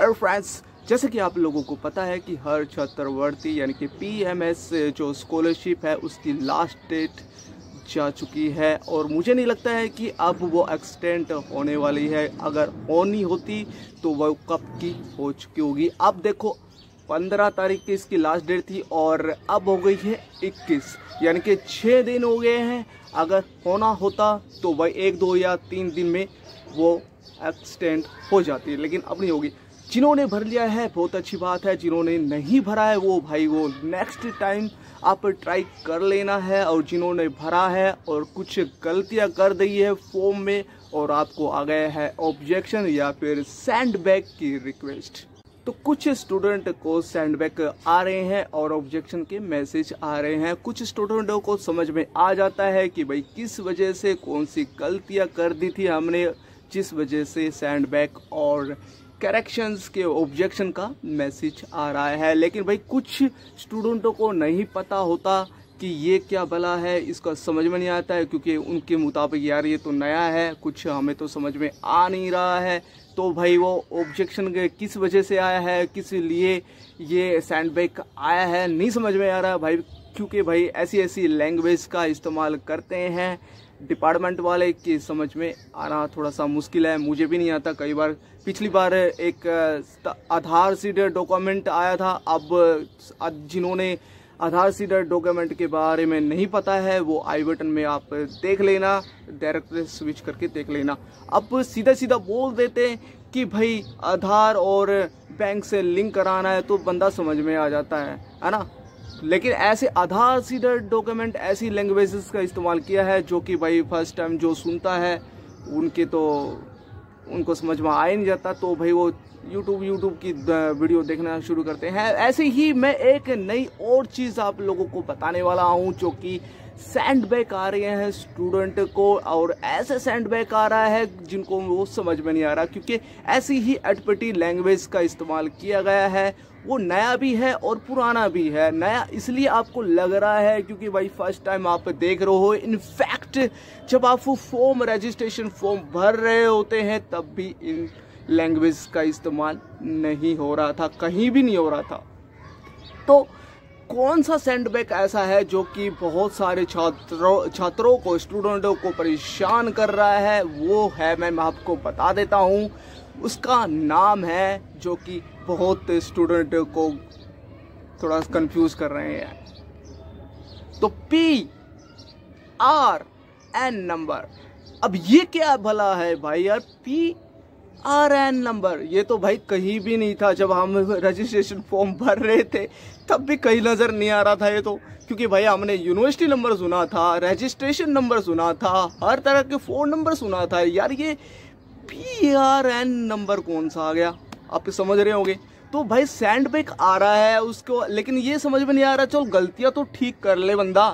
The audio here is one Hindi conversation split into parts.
और फ्रेंड्स जैसे कि आप लोगों को पता है कि हर छात्रवृत्ति यानी कि पीएमएस जो स्कॉलरशिप है उसकी लास्ट डेट जा चुकी है और मुझे नहीं लगता है कि अब वो एक्सटेंड होने वाली है अगर होनी होती तो वह कब की हो चुकी होगी अब देखो पंद्रह तारीख की इसकी लास्ट डेट थी और अब हो गई है इक्कीस यानी कि छः दिन हो गए हैं अगर होना होता तो वह एक दो या तीन दिन में वो एक्सटेंड हो जाती है लेकिन अब नहीं होगी जिन्होंने भर लिया है बहुत अच्छी बात है जिन्होंने नहीं भरा है वो भाई वो नेक्स्ट टाइम आप ट्राई कर लेना है और जिन्होंने भरा है और कुछ गलतियां कर दी है फॉर्म में और आपको आ गया है ऑब्जेक्शन या फिर सैंड बैग की रिक्वेस्ट तो कुछ स्टूडेंट को सैंड बैक आ रहे हैं और ऑब्जेक्शन के मैसेज आ रहे हैं कुछ स्टूडेंटों को समझ में आ जाता है कि भाई किस वजह से कौन सी गलतियां कर दी थी हमने जिस वजह से सैंड बैक और करेक्शंस के ऑब्जेक्शन का मैसेज आ रहा है लेकिन भाई कुछ स्टूडेंटों को नहीं पता होता कि ये क्या भला है इसका समझ में नहीं आता है क्योंकि उनके मुताबिक यार ये तो नया है कुछ हमें तो समझ में आ नहीं रहा है तो भाई वो ऑब्जेक्शन किस वजह से आया है किस लिए ये सैंड आया है नहीं समझ में आ रहा है भाई क्योंकि भाई ऐसी ऐसी लैंग्वेज का इस्तेमाल करते हैं डिपार्टमेंट वाले की समझ में आना थोड़ा सा मुश्किल है मुझे भी नहीं आता कई बार पिछली बार एक आधार सीडर डॉक्यूमेंट आया था अब जिन्होंने आधार सीडर डॉक्यूमेंट के बारे में नहीं पता है वो आई बटन में आप देख लेना डायरेक्ट स्विच करके देख लेना अब सीधा सीधा बोल देते हैं कि भाई आधार और बैंक से लिंक कराना है तो बंदा समझ में आ जाता है है ना लेकिन ऐसे आधार सीडर डॉक्यूमेंट ऐसी लैंग्वेजेस का इस्तेमाल किया है जो कि भाई फर्स्ट टाइम जो सुनता है उनके तो उनको समझ में आ ही नहीं जाता तो भाई वो यूट्यूब यूट्यूब की वीडियो देखना शुरू करते हैं ऐसे ही मैं एक नई और चीज़ आप लोगों को बताने वाला हूँ जो कि सैंड बैग आ रहे हैं स्टूडेंट को और ऐसे सैंड बैग आ रहा है जिनको वो समझ में नहीं आ रहा क्योंकि ऐसी ही अटपटी लैंग्वेज का इस्तेमाल किया गया है वो नया भी है और पुराना भी है नया इसलिए आपको लग रहा है क्योंकि भाई फर्स्ट टाइम आप देख रहे हो इनफैक्ट जब आप वो फॉर्म रजिस्ट्रेशन फॉर्म भर रहे होते हैं तब भी इन लैंग्वेज का इस्तेमाल नहीं हो रहा था कहीं भी नहीं हो रहा था तो कौन सा सैंडबैग ऐसा है जो कि बहुत सारे छात्रों छात्रों को स्टूडेंटों को परेशान कर रहा है वो है मैं आपको बता देता हूँ उसका नाम है जो कि बहुत स्टूडेंट को थोड़ा कंफ्यूज कर रहे हैं तो पी आर एन नंबर अब ये क्या भला है भाई यार पी आर एन नंबर ये तो भाई कहीं भी नहीं था जब हम रजिस्ट्रेशन फॉर्म भर रहे थे तब भी कहीं नज़र नहीं आ रहा था ये तो क्योंकि भाई हमने यूनिवर्सिटी नंबर सुना था रजिस्ट्रेशन नंबर सुना था हर तरह के फ़ोन नंबर सुना था यार ये पी आर एन नंबर कौन सा आ गया आप तो समझ रहे होंगे तो भाई बैक आ रहा है उसको लेकिन ये समझ में नहीं आ रहा चलो गलतियाँ तो ठीक कर ले बंदा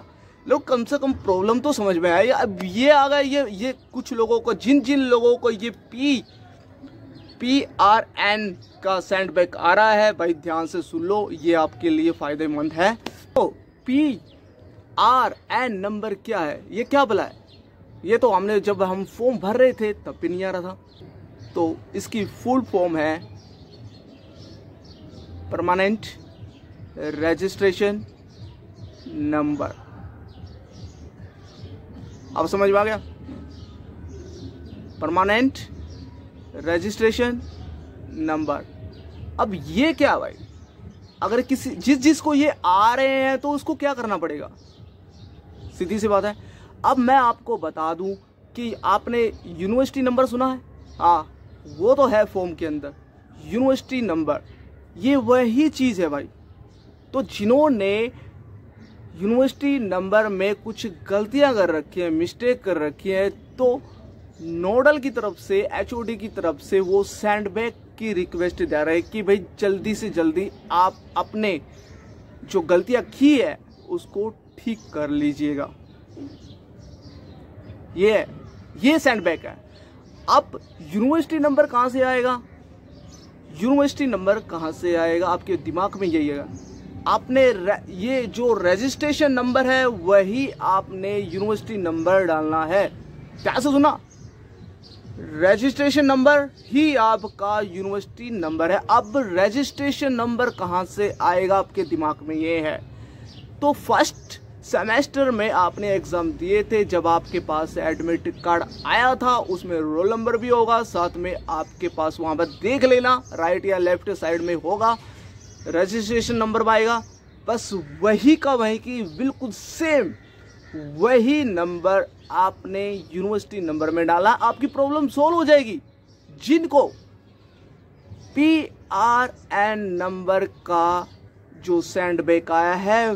लोग कम से कम प्रॉब्लम तो समझ में आई अब ये आ गया ये ये कुछ लोगों को जिन जिन लोगों को ये पी पी आर एन का सेंड बैक आ रहा है भाई ध्यान से सुन लो ये आपके लिए फ़ायदेमंद है तो पी आर एन नंबर क्या है ये क्या बोला है ये तो हमने जब हम फॉर्म भर रहे थे तब भी नहीं आ रहा था तो इसकी फुल फॉर्म है परमानेंट रजिस्ट्रेशन नंबर अब समझ में आ गया परमानेंट रजिस्ट्रेशन नंबर अब ये क्या भाई अगर किसी जिस जिस को ये आ रहे हैं तो उसको क्या करना पड़ेगा सीधी सी बात है अब मैं आपको बता दूं कि आपने यूनिवर्सिटी नंबर सुना है हाँ वो तो है फॉर्म के अंदर यूनिवर्सिटी नंबर ये वही चीज़ है भाई तो जिन्होंने यूनिवर्सिटी नंबर में कुछ गलतियां कर रखी हैं मिस्टेक कर रखी हैं तो नोडल की तरफ से एच की तरफ से वो सैंडबैग की रिक्वेस्ट जा रहे कि भाई जल्दी से जल्दी आप अपने जो गलतियां की है उसको ठीक कर लीजिएगा ये ये सैंडबैग है अब यूनिवर्सिटी नंबर कहाँ से आएगा यूनिवर्सिटी नंबर कहां से आएगा आपके दिमाग में यही है आपने ये जो रजिस्ट्रेशन नंबर है वही आपने यूनिवर्सिटी नंबर डालना है क्या सुना रजिस्ट्रेशन नंबर ही आपका यूनिवर्सिटी नंबर है अब रजिस्ट्रेशन नंबर कहाँ से आएगा आपके दिमाग में ये है तो फर्स्ट सेमेस्टर में आपने एग्ज़ाम दिए थे जब आपके पास एडमिट कार्ड आया था उसमें रोल नंबर भी होगा साथ में आपके पास वहाँ पर देख लेना राइट या लेफ्ट साइड में होगा रजिस्ट्रेशन नंबर आएगा बस वही का वही की बिल्कुल सेम वही नंबर आपने यूनिवर्सिटी नंबर में डाला आपकी प्रॉब्लम सोल्व हो जाएगी जिनको पी आर एन नंबर का जो सैंड बैक आया है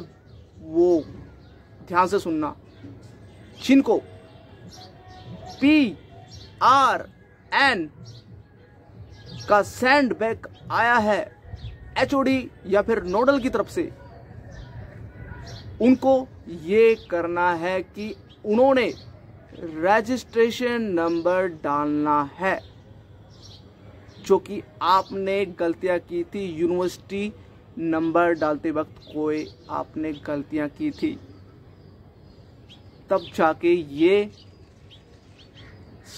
वो ध्यान से सुनना जिनको पी आर एन का सैंड बैक आया है एच या फिर नोडल की तरफ से उनको ये करना है कि उन्होंने रजिस्ट्रेशन नंबर डालना है जो कि आपने गलतियां की थी यूनिवर्सिटी नंबर डालते वक्त कोई आपने गलतियां की थी तब जाके ये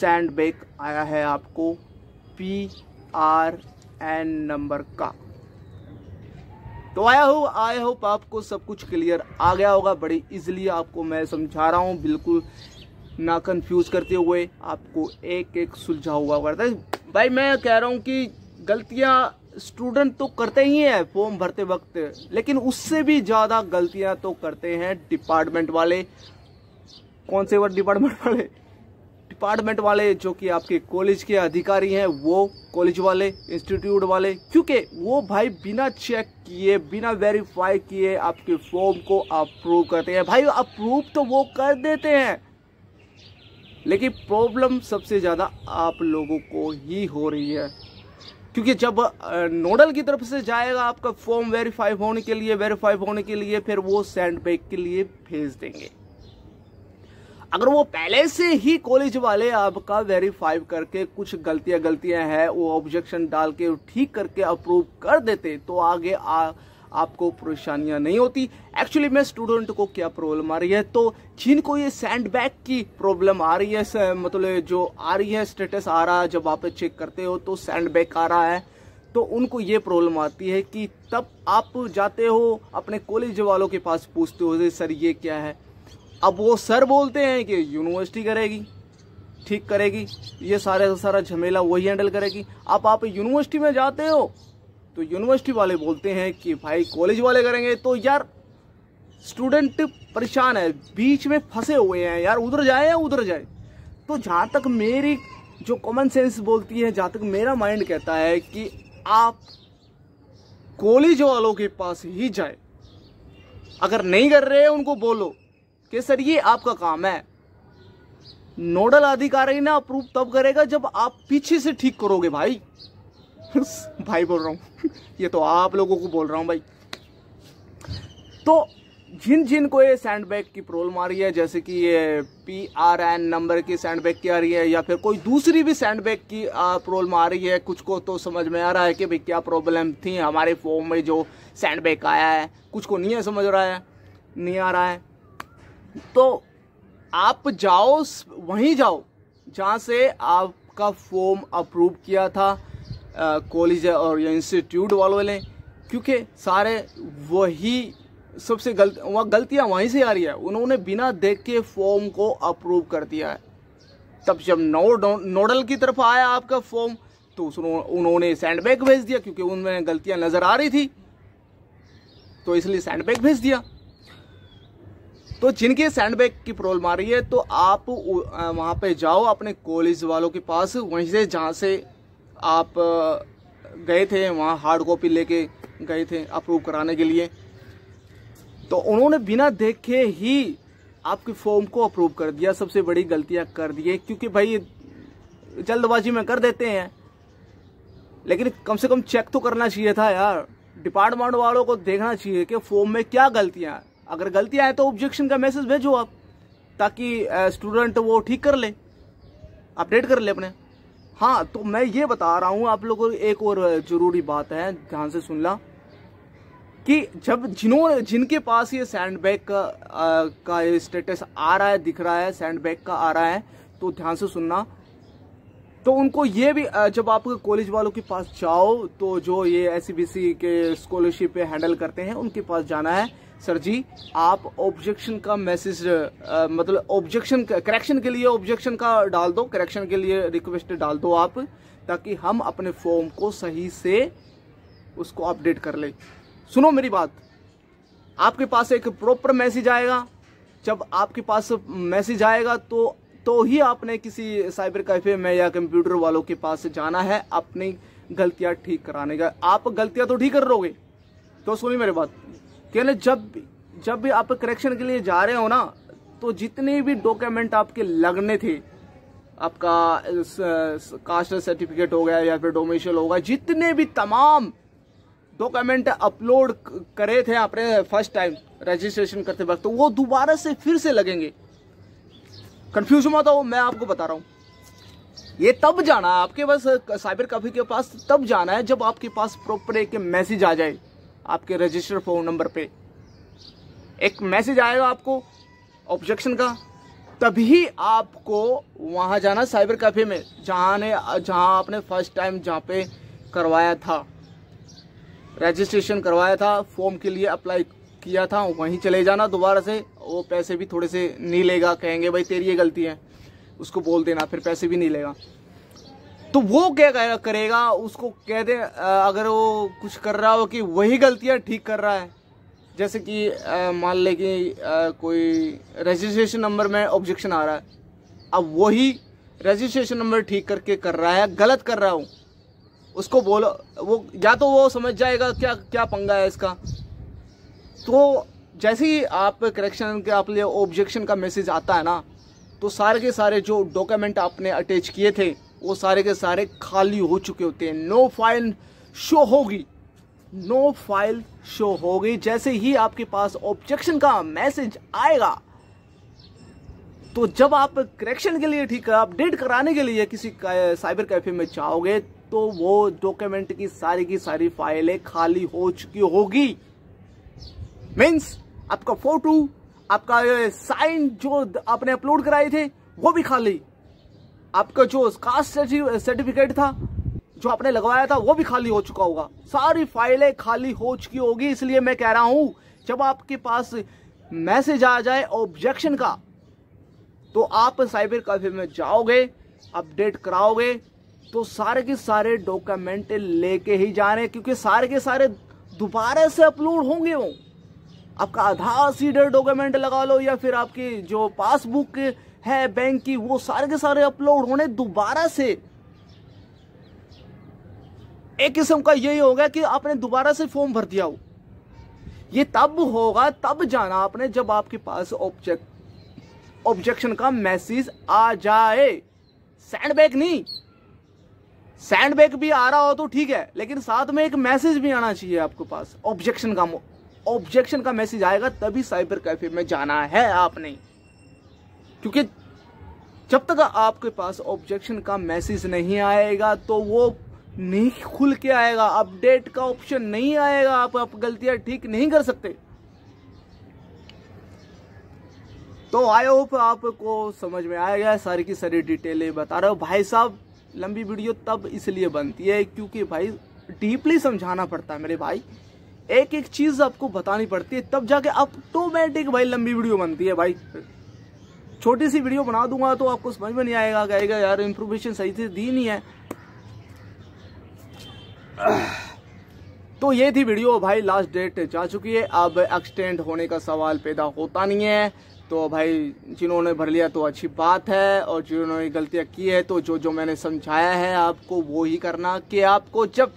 सैंडबैग आया है आपको पी आर एन नंबर का तो आया हो आई होप आपको सब कुछ क्लियर आ गया होगा बड़ी इजिली आपको मैं समझा रहा हूँ बिल्कुल ना कंफ्यूज करते हुए आपको एक एक सुलझा हुआ करता है भाई मैं कह रहा हूँ कि गलतियाँ स्टूडेंट तो करते ही हैं फॉर्म भरते वक्त लेकिन उससे भी ज़्यादा गलतियाँ तो करते हैं डिपार्टमेंट वाले कौन से डिपार्टमेंट वाले डिपार्टमेंट वाले जो कि आपके कॉलेज के अधिकारी हैं वो कॉलेज वाले इंस्टीट्यूट वाले क्योंकि वो भाई बिना चेक किए बिना वेरीफाई किए आपके फॉर्म को अप्रूव करते हैं भाई अप्रूव तो वो कर देते हैं लेकिन प्रॉब्लम सबसे ज़्यादा आप लोगों को ही हो रही है क्योंकि जब नोडल की तरफ से जाएगा आपका फॉर्म वेरीफाई होने के लिए वेरीफाई होने के लिए फिर वो सैंड बैग के लिए भेज देंगे अगर वो पहले से ही कॉलेज वाले आपका वेरीफाई करके कुछ गलतियां गलतियां हैं वो ऑब्जेक्शन डाल के ठीक करके अप्रूव कर देते तो आगे आ, आपको परेशानियां नहीं होती एक्चुअली में स्टूडेंट को क्या प्रॉब्लम आ रही है तो जिनको ये सैंड बैग की प्रॉब्लम आ रही है मतलब जो आ रही है स्टेटस आ रहा है जब आप चेक करते हो तो सैंड बैग आ रहा है तो उनको ये प्रॉब्लम आती है कि तब आप जाते हो अपने कॉलेज वालों के पास पूछते हो सर ये क्या है अब वो सर बोलते हैं कि यूनिवर्सिटी करेगी ठीक करेगी ये सारे सारा झमेला वही हैंडल करेगी अब आप यूनिवर्सिटी में जाते हो तो यूनिवर्सिटी वाले बोलते हैं कि भाई कॉलेज वाले करेंगे तो यार स्टूडेंट परेशान है बीच में फंसे हुए हैं यार उधर जाए या उधर जाए तो जहाँ तक मेरी जो कॉमन सेंस बोलती है जहाँ तक मेरा माइंड कहता है कि आप कॉलेज वालों के पास ही जाए अगर नहीं कर रहे उनको बोलो कि सर ये आपका काम है नोडल अधिकारी ना अप्रूव तब करेगा जब आप पीछे से ठीक करोगे भाई भाई बोल रहा हूं ये तो आप लोगों को बोल रहा हूं भाई तो जिन जिन को ये सैंड बैग की प्रॉब्लम आ रही है जैसे कि ये पी आर एन नंबर की सैंड बैग की आ रही है या फिर कोई दूसरी भी सैंड बैग की आ, रही है कुछ को तो समझ में आ रहा है कि भाई क्या प्रॉब्लम थी हमारे फॉर्म में जो सैंड बैग आया है कुछ को नहीं है समझ रहा है नहीं आ रहा है तो आप जाओ वहीं जाओ जहाँ से आपका फॉर्म अप्रूव किया था कॉलेज और या इंस्टीट्यूट वालों ने क्योंकि सारे वही सबसे गलत वह गलतियाँ वहीं से आ रही है उन्होंने बिना देख के फॉर्म को अप्रूव कर दिया है तब जब नो, नोडल की तरफ आया आपका फॉर्म तो उन्होंने सैंडबैग भेज दिया क्योंकि उनमें गलतियाँ नज़र आ रही थी तो इसलिए सैंडबैग भेज दिया तो जिनकी बैग की प्रॉब्लम आ रही है तो आप वहाँ पे जाओ अपने कॉलेज वालों के पास वहीं से जहाँ से आप गए थे वहाँ हार्ड कॉपी लेके गए थे अप्रूव कराने के लिए तो उन्होंने बिना देखे ही आपके फॉर्म को अप्रूव कर दिया सबसे बड़ी गलतियाँ कर दी है क्योंकि भाई जल्दबाजी में कर देते हैं लेकिन कम से कम चेक तो करना चाहिए था यार डिपार्टमेंट वालों को देखना चाहिए कि फॉर्म में क्या गलतियाँ अगर गलती आए तो ऑब्जेक्शन का मैसेज भेजो आप ताकि स्टूडेंट वो ठीक कर ले अपडेट कर ले अपने हाँ तो मैं ये बता रहा हूँ आप लोगों को एक और जरूरी बात है ध्यान से सुन ला कि जब जिन्होंने जिनके पास ये सैंड बैग का का स्टेटस आ रहा है दिख रहा है सैंड बैग का आ रहा है तो ध्यान से सुनना तो उनको ये भी जब आप कॉलेज वालों के पास जाओ तो जो ये एस के स्कॉलरशिप हैंडल करते हैं उनके पास जाना है सर जी आप ऑब्जेक्शन का मैसेज मतलब ऑब्जेक्शन करेक्शन के लिए ऑब्जेक्शन का डाल दो करेक्शन के लिए रिक्वेस्ट डाल दो आप ताकि हम अपने फॉर्म को सही से उसको अपडेट कर ले सुनो मेरी बात आपके पास एक प्रॉपर मैसेज आएगा जब आपके पास मैसेज आएगा तो तो ही आपने किसी साइबर कैफे में या कंप्यूटर वालों के पास जाना है अपनी गलतियां ठीक कराने का आप गलतियां तो ठीक कर रहोगे तो सुनिए मेरी बात यानी जब जब भी आप करेक्शन के लिए जा रहे हो ना तो जितने भी डॉक्यूमेंट आपके लगने थे आपका कास्ट सर्टिफिकेट हो गया या फिर डोमेशल होगा जितने भी तमाम डॉक्यूमेंट अपलोड करे थे आपने फर्स्ट टाइम रजिस्ट्रेशन करते वक्त तो वो दोबारा से फिर से लगेंगे कंफ्यूज मत हो मैं आपको बता रहा हूँ ये तब जाना है आपके पास साइबर कैफे के पास तब जाना है जब आपके पास प्रॉपर एक मैसेज आ जाए आपके रजिस्टर फ़ोन नंबर पे एक मैसेज आएगा आपको ऑब्जेक्शन का तभी आपको वहाँ जाना साइबर कैफ़े में जहाँ ने जहाँ आपने फर्स्ट टाइम जहाँ पे करवाया था रजिस्ट्रेशन करवाया था फॉर्म के लिए अप्लाई किया था वहीं चले जाना दोबारा से वो पैसे भी थोड़े से नहीं लेगा कहेंगे भाई तेरी ये गलती है उसको बोल देना फिर पैसे भी नहीं लेगा तो वो क्या करेगा उसको कह दे अगर वो कुछ कर रहा हो कि वही गलतियाँ ठीक कर रहा है जैसे कि मान ले कि कोई रजिस्ट्रेशन नंबर में ऑब्जेक्शन आ रहा है अब वही रजिस्ट्रेशन नंबर ठीक करके कर रहा है गलत कर रहा हूँ उसको बोलो वो या तो वो समझ जाएगा क्या क्या पंगा है इसका तो जैसे ही आप करेक्शन के आप लिए ऑब्जेक्शन का मैसेज आता है ना तो सारे के सारे जो डॉक्यूमेंट आपने अटैच किए थे वो सारे के सारे खाली हो चुके होते हैं नो फाइल शो होगी नो फाइल शो होगी जैसे ही आपके पास ऑब्जेक्शन का मैसेज आएगा तो जब आप करेक्शन के लिए ठीक है अपडेट कराने के लिए किसी साइबर कैफे में जाओगे तो वो डॉक्यूमेंट की सारी की सारी फाइलें खाली हो चुकी होगी मीन्स आपका फोटो आपका साइन जो आपने अपलोड कराए थे वो भी खाली आपका जो कास्ट सर्टिफिकेट था जो आपने लगवाया था वो भी खाली हो चुका होगा सारी फाइलें खाली हो चुकी होगी इसलिए मैं कह रहा हूं जब आपके पास मैसेज आ जाए ऑब्जेक्शन का तो आप साइबर कैफे में जाओगे अपडेट कराओगे तो सारे के सारे डॉक्यूमेंट लेके ही जा रहे हैं क्योंकि सारे के सारे दोबारा से अपलोड होंगे वो आपका आधार सीडर डॉक्यूमेंट लगा लो या फिर आपकी जो पासबुक है बैंक की वो सारे के सारे अपलोड होने दोबारा से एक किस्म का यही होगा कि आपने दोबारा से फॉर्म भर दिया हो ये तब होगा तब जाना आपने जब आपके पास ऑब्जेक्ट ऑब्जेक्शन का मैसेज आ जाए सैंड बैक नहीं सैंड बैक भी आ रहा हो तो ठीक है लेकिन साथ में एक मैसेज भी आना चाहिए आपके पास ऑब्जेक्शन का ऑब्जेक्शन का मैसेज आएगा तभी साइबर कैफे में जाना है आपने क्योंकि जब तक आपके पास ऑब्जेक्शन का मैसेज नहीं आएगा तो वो नहीं खुल के आएगा अपडेट का ऑप्शन नहीं आएगा आप, आप गलतियां ठीक नहीं कर सकते तो आई होप आपको समझ में आया गया सारी की सारी डिटेलें बता रहा हो भाई साहब लंबी वीडियो तब इसलिए बनती है क्योंकि भाई डीपली समझाना पड़ता है मेरे भाई एक एक चीज़ आपको बतानी पड़ती है तब जाके ऑटोमेटिक भाई लंबी वीडियो बनती है भाई छोटी सी वीडियो बना दूंगा तो आपको समझ में नहीं आएगा कहेगा यार इन्फॉर्मेशन सही से दी नहीं है तो ये थी वीडियो भाई लास्ट डेट जा चुकी है अब एक्सटेंड होने का सवाल पैदा होता नहीं है तो भाई जिन्होंने भर लिया तो अच्छी बात है और जिन्होंने गलतियां की है तो जो जो मैंने समझाया है आपको वो ही करना कि आपको जब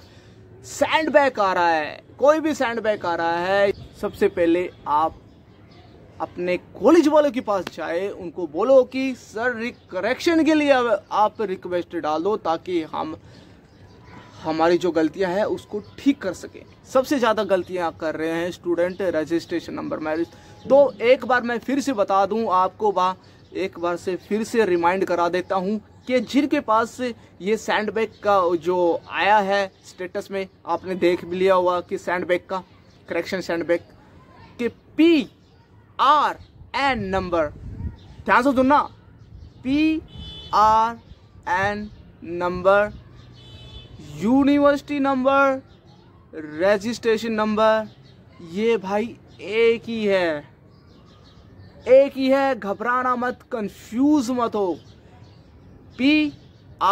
सैंड बैक आ रहा है कोई भी सैंड बैक आ रहा है सबसे पहले आप अपने कॉलेज वालों के पास जाए उनको बोलो कि सर करेक्शन के लिए आप रिक्वेस्ट डाल दो ताकि हम हमारी जो गलतियां हैं उसको ठीक कर सकें सबसे ज़्यादा गलतियां कर रहे हैं स्टूडेंट रजिस्ट्रेशन नंबर मैरिज तो एक बार मैं फिर से बता दूं आपको बा एक बार से फिर से रिमाइंड करा देता हूं कि जिनके पास ये सैंड बैग का जो आया है स्टेटस में आपने देख भी लिया हुआ कि सैंड का करेक्शन सैंड के पी आर एन नंबर ध्यान से सुनना P R N number university number registration number ये भाई एक ही है एक ही है घबराना मत कंफ्यूज मत हो पी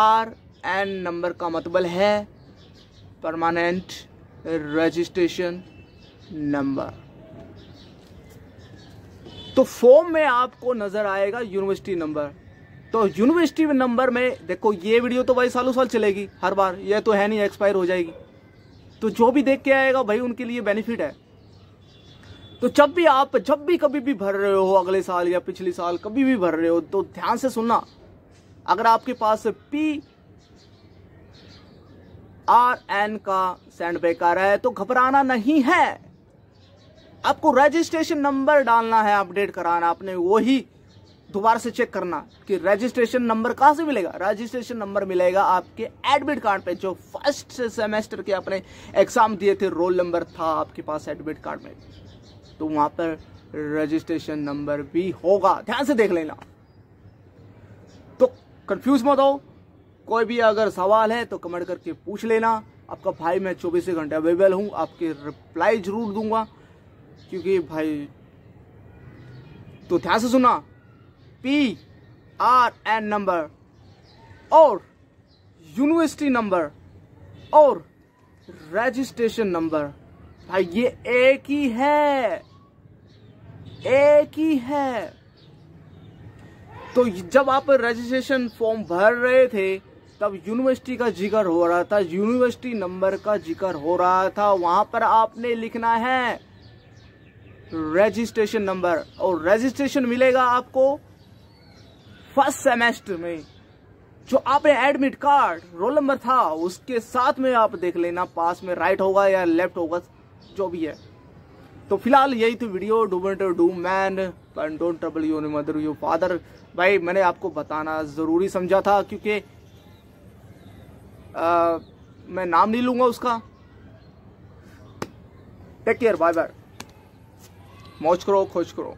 आर एन नंबर का मतलब है परमानेंट रजिस्ट्रेशन नंबर तो फॉर्म में आपको नजर आएगा यूनिवर्सिटी नंबर तो यूनिवर्सिटी नंबर में देखो ये वीडियो तो भाई सालों साल चलेगी हर बार ये तो है नहीं एक्सपायर हो जाएगी तो जो भी देख के आएगा भाई उनके लिए बेनिफिट है तो जब भी आप जब भी कभी भी भर रहे हो अगले साल या पिछले साल कभी भी भर रहे हो तो ध्यान से सुनना अगर आपके पास पी आर एन का सैंड बैक आ रहा है तो घबराना नहीं है आपको रजिस्ट्रेशन नंबर डालना है अपडेट कराना आपने वही दोबारा से चेक करना कि रजिस्ट्रेशन नंबर कहाँ से मिलेगा रजिस्ट्रेशन नंबर मिलेगा आपके एडमिट कार्ड पे जो फर्स्ट सेमेस्टर के अपने एग्जाम दिए थे रोल नंबर था आपके पास एडमिट कार्ड में तो वहां पर रजिस्ट्रेशन नंबर भी होगा ध्यान से देख लेना तो कंफ्यूज मत हो कोई भी अगर सवाल है तो कमेंट करके पूछ लेना आपका भाई मैं चौबीस घंटे अवेलेबल हूँ आपके रिप्लाई जरूर दूंगा क्योंकि भाई तो ध्यान से सुना पी आर एन नंबर और यूनिवर्सिटी नंबर और रजिस्ट्रेशन नंबर भाई ये एक ही है एक ही है तो जब आप रजिस्ट्रेशन फॉर्म भर रहे थे तब यूनिवर्सिटी का जिक्र हो रहा था यूनिवर्सिटी नंबर का जिक्र हो रहा था वहां पर आपने लिखना है रजिस्ट्रेशन नंबर और रजिस्ट्रेशन मिलेगा आपको फर्स्ट सेमेस्टर में जो आपने एडमिट कार्ड रोल नंबर था उसके साथ में आप देख लेना पास में राइट होगा या लेफ्ट होगा जो भी है तो फिलहाल यही थी तो वीडियो डूमेंट do man don't trouble you mother you father भाई मैंने आपको बताना ज़रूरी समझा था क्योंकि मैं नाम नहीं लूंगा उसका टेक केयर बाय बाय मौज करो खोज करो